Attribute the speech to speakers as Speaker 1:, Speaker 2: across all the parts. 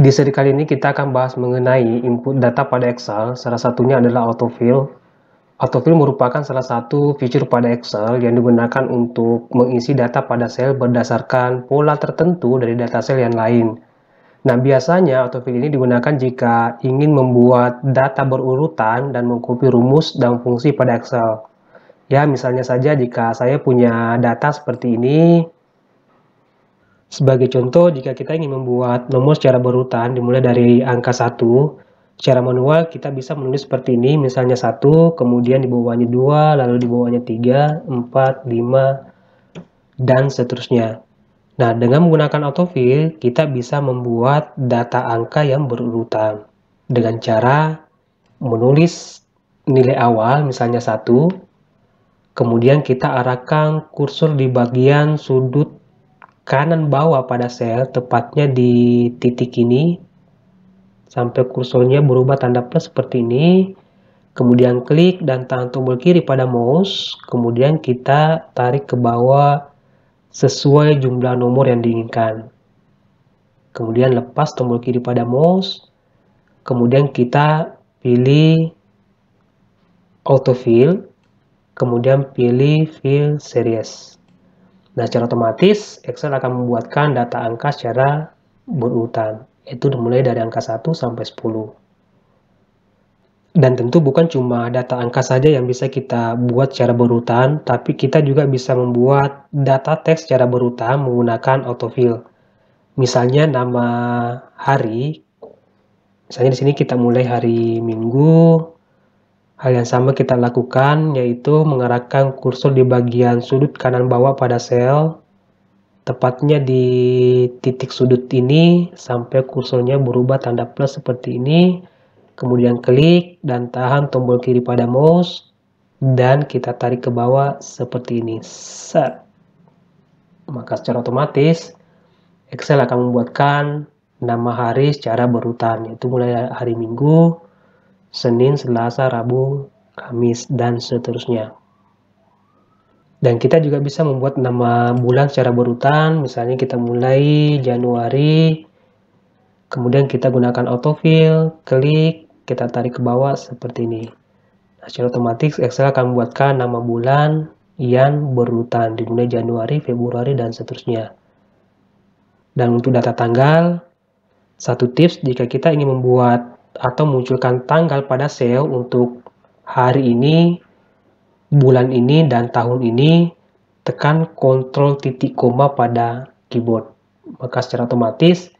Speaker 1: Di seri kali ini kita akan bahas mengenai input data pada Excel, salah satunya adalah autofill. Autofill merupakan salah satu fitur pada Excel yang digunakan untuk mengisi data pada sel berdasarkan pola tertentu dari data sel yang lain. Nah, biasanya autofill ini digunakan jika ingin membuat data berurutan dan mengkopi rumus dan fungsi pada Excel. Ya, misalnya saja jika saya punya data seperti ini, sebagai contoh, jika kita ingin membuat nomor secara berurutan dimulai dari angka 1, secara manual kita bisa menulis seperti ini, misalnya 1, kemudian di bawahnya 2, lalu di bawahnya 3, 4, 5, dan seterusnya. Nah, dengan menggunakan autofill, kita bisa membuat data angka yang berurutan dengan cara menulis nilai awal, misalnya 1, kemudian kita arahkan kursor di bagian sudut kanan bawah pada sel, tepatnya di titik ini, sampai kursornya berubah tanda plus seperti ini. Kemudian klik dan tahan tombol kiri pada mouse, kemudian kita tarik ke bawah sesuai jumlah nomor yang diinginkan. Kemudian lepas tombol kiri pada mouse, kemudian kita pilih autofill, kemudian pilih fill series. Nah, secara otomatis Excel akan membuatkan data angka secara berurutan. yaitu dimulai dari angka 1 sampai 10. Dan tentu bukan cuma data angka saja yang bisa kita buat secara berurutan, tapi kita juga bisa membuat data teks secara berurutan menggunakan autofill. Misalnya nama hari, misalnya di sini kita mulai hari Minggu, Hal yang sama kita lakukan yaitu mengarahkan kursor di bagian sudut kanan bawah pada sel, tepatnya di titik sudut ini sampai kursornya berubah tanda plus seperti ini, kemudian klik dan tahan tombol kiri pada mouse, dan kita tarik ke bawah seperti ini. Set. Maka secara otomatis Excel akan membuatkan nama hari secara berurutan, yaitu mulai hari Minggu, Senin, Selasa, Rabu, Kamis, dan seterusnya. Dan kita juga bisa membuat nama bulan secara berurutan, misalnya kita mulai Januari, kemudian kita gunakan autofill, klik, kita tarik ke bawah seperti ini. Nah, secara otomatis Excel akan membuatkan nama bulan yang berurutan, dimulai Januari, Februari, dan seterusnya. Dan untuk data tanggal, satu tips jika kita ingin membuat atau munculkan tanggal pada sel untuk hari ini, bulan ini, dan tahun ini, tekan kontrol titik koma pada keyboard. Maka secara otomatis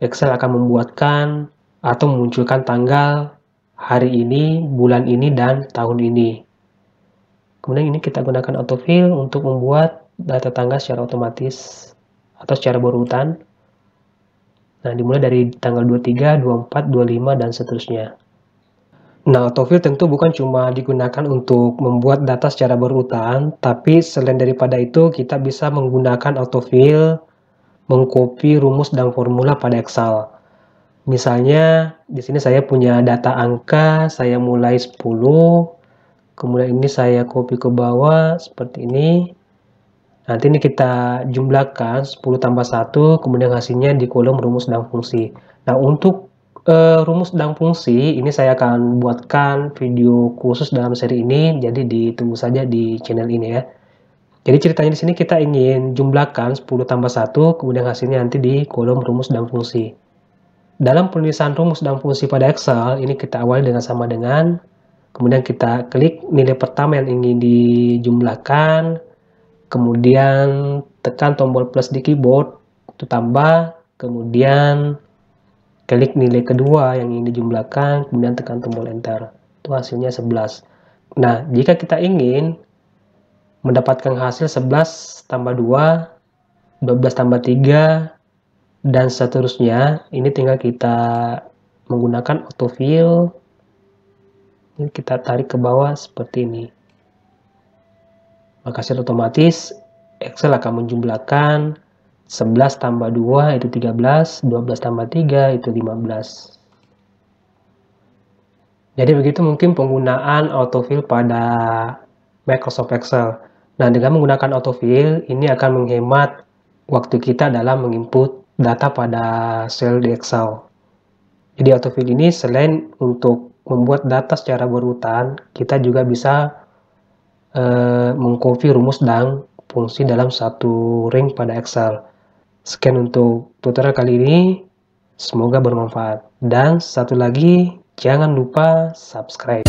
Speaker 1: Excel akan membuatkan atau memunculkan tanggal hari ini, bulan ini, dan tahun ini. Kemudian ini kita gunakan autofill untuk membuat data tanggal secara otomatis atau secara berurutan. Nah, dimulai dari tanggal 23, 24, 25, dan seterusnya. Nah, autofill tentu bukan cuma digunakan untuk membuat data secara berurutan, tapi selain daripada itu kita bisa menggunakan AutoFill mengcopy rumus dan formula pada Excel. Misalnya, di sini saya punya data angka, saya mulai 10, kemudian ini saya copy ke bawah seperti ini. Nanti ini kita jumlahkan 10 tambah 1, kemudian hasilnya di kolom rumus dan fungsi. Nah, untuk e, rumus dan fungsi, ini saya akan buatkan video khusus dalam seri ini, jadi ditunggu saja di channel ini ya. Jadi ceritanya di sini kita ingin jumlahkan 10 tambah 1, kemudian hasilnya nanti di kolom rumus dan fungsi. Dalam penulisan rumus dan fungsi pada Excel, ini kita awali dengan sama dengan, kemudian kita klik nilai pertama yang ingin dijumlahkan, kemudian tekan tombol plus di keyboard itu tambah kemudian klik nilai kedua yang ingin dijumlahkan kemudian tekan tombol enter itu hasilnya 11 nah jika kita ingin mendapatkan hasil 11 tambah 2 12 tambah 3 dan seterusnya ini tinggal kita menggunakan autofill ini kita tarik ke bawah seperti ini maka secara otomatis Excel akan menjumlahkan 11 tambah 2 itu 13, 12 tambah 3 itu 15. Jadi begitu mungkin penggunaan autofill pada Microsoft Excel. Nah, dengan menggunakan autofill, ini akan menghemat waktu kita dalam menginput data pada sel di Excel. Jadi autofill ini selain untuk membuat data secara berurutan, kita juga bisa Eh, mengkopi mengcopy rumus dan fungsi dalam satu ring pada Excel. Sekian untuk tutorial kali ini, semoga bermanfaat. Dan satu lagi, jangan lupa subscribe.